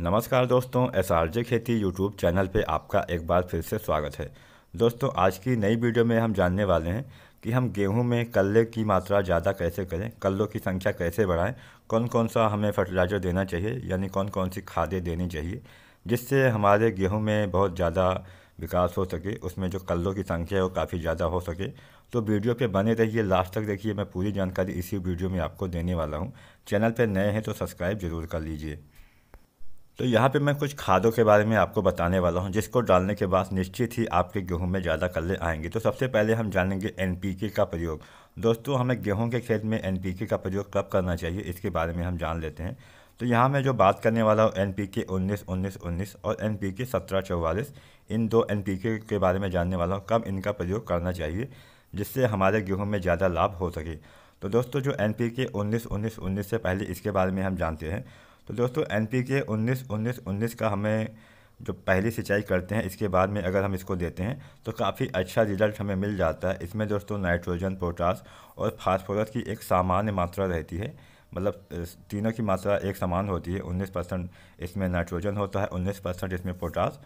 नमस्कार दोस्तों S R J खेती यूट्यूब चैनल पे आपका एक बार फिर से स्वागत है दोस्तों आज की नई वीडियो में हम जानने वाले हैं कि हम गेहूं में कल्ले की मात्रा ज़्यादा कैसे करें कल्लों की संख्या कैसे बढ़ाएं कौन कौन सा हमें फर्टिलाइज़र देना चाहिए यानी कौन कौन सी खादें देनी चाहिए जिससे हमारे गेहूँ में बहुत ज़्यादा विकास हो सके उसमें जो कल्लों की संख्या है वो काफ़ी ज़्यादा हो सके तो वीडियो पे बने रहिए लास्ट तक देखिए मैं पूरी जानकारी इसी वीडियो में आपको देने वाला हूँ चैनल पर नए हैं तो सब्सक्राइब जरूर कर लीजिए तो यहाँ पे मैं कुछ खादों के बारे में आपको बताने वाला हूँ जिसको डालने के बाद निश्चित ही आपके गेहूँ में ज़्यादा कल्ले आएंगे तो सबसे पहले हम जानेंगे एन का प्रयोग दोस्तों हमें गेहूँ के खेत में एन का प्रयोग कब करना चाहिए इसके बारे में हम जान लेते हैं तो यहाँ मैं जो बात करने वाला हूँ एन पी के उन्नीस उन्नीस उन्नीस और एन पी के सत्रह चौवालीस इन दो एन पी के के बारे में जानने वाला हूँ कब इनका प्रयोग करना चाहिए जिससे हमारे गेहूँ में ज़्यादा लाभ हो सके तो दोस्तों जो एन पी के उन्नीस उन्नीस उन्नीस से पहले इसके बारे में हम जानते हैं तो दोस्तों एन पी के उन्नीस उन्नीस उन्नीस का हमें जो पहली सिंचाई करते हैं इसके बाद में अगर हम इसको देते हैं तो काफ़ी अच्छा रिजल्ट हमें मिल जाता है इसमें दोस्तों नाइट्रोजन पोटास और फास्फोरस की एक सामान्य मात्रा रहती है मतलब तीनों की मात्रा एक समान होती है उन्नीस परसेंट इसमें नाइट्रोजन होता है उन्नीस परसेंट इसमें पोटास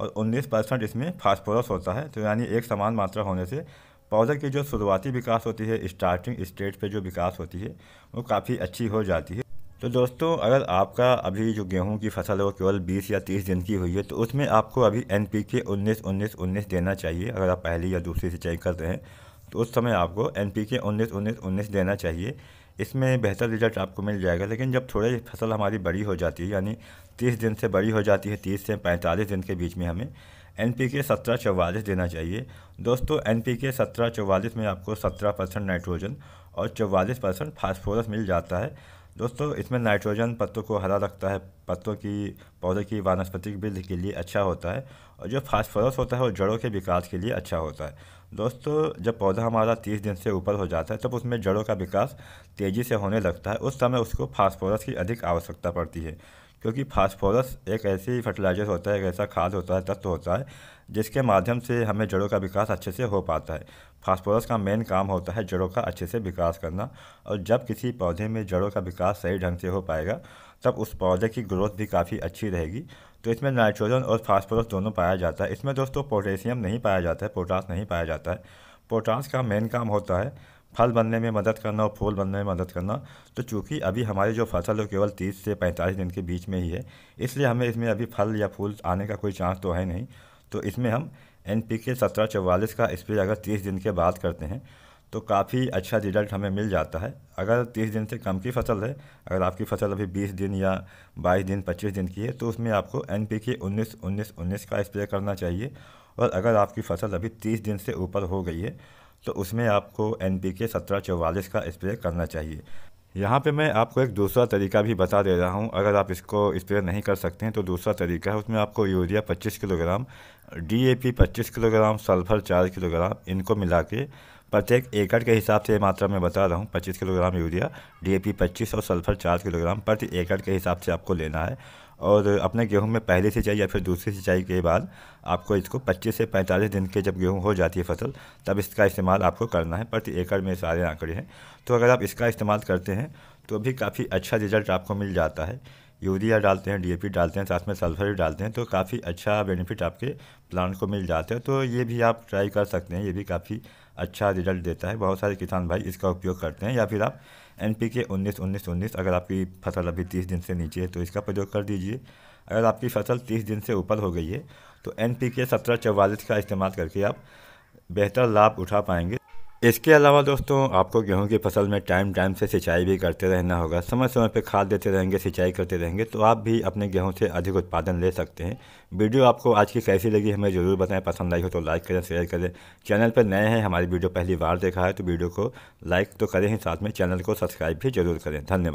और उन्नीस परसेंट इसमें फास्फोरस होता है तो यानी एक समान मात्रा होने से पौधे की जो शुरुआती विकास होती है स्टार्टिंग स्टेज पे जो विकास होती है वो काफ़ी अच्छी हो जाती है तो दोस्तों अगर आपका अभी जो गेहूं की फसल है वो केवल 20 या 30 दिन की हुई है तो उसमें आपको अभी एन पी के उन्नीस उन्नीस उन्नीस देना चाहिए अगर आप पहली या दूसरी सिंचाई कर रहे हैं तो उस समय आपको एन पी के उन्नीस उन्नीस उन्नीस देना चाहिए इसमें बेहतर रिजल्ट आपको मिल जाएगा लेकिन जब थोड़ी फसल हमारी बड़ी हो जाती है यानी तीस दिन से बड़ी हो जाती है तीस से पैंतालीस दिन के बीच में हमें एन पी के सत्रह चौवालीस देना चाहिए दोस्तों एन पी के सत्रह चौवालीस में आपको सत्रह परसेंट नाइट्रोजन और चौवालीस परसेंट फास्फोरस मिल जाता है दोस्तों इसमें नाइट्रोजन पत्तों को हरा रखता है पत्तों की पौधे की वानस्पतिक वृद्धि के लिए अच्छा होता है और जो फास्फोरस होता है वो जड़ों के विकास के लिए अच्छा होता है दोस्तों जब पौधा हमारा तीस दिन से ऊपर हो जाता है तब उसमें जड़ों का विकास तेज़ी से होने लगता है उस समय उसको फास्फोरस की अधिक आवश्यकता पड़ती है क्योंकि फास्फोरस एक ऐसी फर्टिलाइजर होता है एक ऐसा खाद होता है तत्व होता है जिसके माध्यम से हमें जड़ों का विकास अच्छे से हो पाता है फास्फोरस का मेन काम होता है जड़ों का अच्छे से विकास करना और जब किसी पौधे में जड़ों का विकास सही ढंग से हो पाएगा तब उस पौधे की ग्रोथ भी काफ़ी अच्छी रहेगी तो इसमें नाइट्रोजन और फास्फोरस दोनों पाया जाता है इसमें दोस्तों पोटेशियम नहीं पाया जाता है पोटास नहीं पाया जाता है पोटास का मेन काम होता है फल बनने में मदद करना और फूल बनने में मदद करना तो चूँकि अभी हमारी जो फसल है केवल तीस से पैंतालीस दिन के बीच में ही है इसलिए हमें इसमें अभी फल या फूल आने का कोई चांस तो है नहीं तो इसमें हम एन पी के सत्रह चौवालीस का स्प्रे अगर तीस दिन के बाद करते हैं तो काफ़ी अच्छा रिजल्ट हमें मिल जाता है अगर तीस दिन से कम की फसल है अगर आपकी फसल अभी बीस दिन या बाईस दिन पच्चीस दिन की है तो उसमें आपको एन पी के उन्नीस उन्नीस उन्नीस का स्प्रे करना चाहिए और अगर आपकी फसल अभी तीस दिन से ऊपर हो गई है तो उसमें आपको एन पी के सत्रह चौवालीस का स्प्रे करना चाहिए यहाँ पे मैं आपको एक दूसरा तरीका भी बता दे रहा हूँ अगर आप इसको स्प्रे नहीं कर सकते हैं तो दूसरा तरीका है उसमें आपको urea 25 kilogram P 25 kilogram sulphur 4 kilogram इनको मिला के प्रत्येक एकड़ के हिसाब से मात्रा में बता रहा हूँ 25 किलोग्राम यूरिया डीएपी 25 और सल्फर चार किलोग्राम प्रति एकड़ के हिसाब से आपको लेना है और अपने गेहूं में पहली सिंचाई या फिर दूसरी सिंचाई के बाद आपको इसको 25 से 45 दिन के जब गेहूं हो जाती है फसल तब इसका इस्तेमाल आपको करना है प्रति एकड़ में सारे आंकड़े हैं तो अगर आप इसका इस्तेमाल करते हैं तो भी काफ़ी अच्छा रिजल्ट आपको मिल जाता है यूरिया डालते हैं डी डालते हैं साथ में सल्फर भी डालते हैं तो काफ़ी अच्छा बेनिफिट आपके प्लांट को मिल जाता है तो ये भी आप ट्राई कर सकते हैं ये भी काफ़ी अच्छा रिजल्ट देता है बहुत सारे किसान भाई इसका उपयोग करते हैं या फिर आप एन पी के उन्नीस उन्नीस उन्नीस अगर आपकी फसल अभी तीस दिन से नीचे है तो इसका प्रयोग कर दीजिए अगर आपकी फसल तीस दिन से ऊपर हो गई है तो एन पी के सत्रह चौवालीस का इस्तेमाल करके आप बेहतर लाभ उठा पाएंगे इसके अलावा दोस्तों आपको गेहूं की फसल में टाइम टाइम से सिंचाई भी करते रहना होगा समय समय पर खाद देते रहेंगे सिंचाई करते रहेंगे तो आप भी अपने गेहूं से अधिक उत्पादन ले सकते हैं वीडियो आपको आज की कैसी लगी हमें ज़रूर बताएं पसंद आई हो तो लाइक करें शेयर करें चैनल पर नए हैं हमारी वीडियो पहली बार देखा है तो वीडियो को लाइक तो करें ही साथ में चैनल को सब्सक्राइब भी जरूर करें धन्यवाद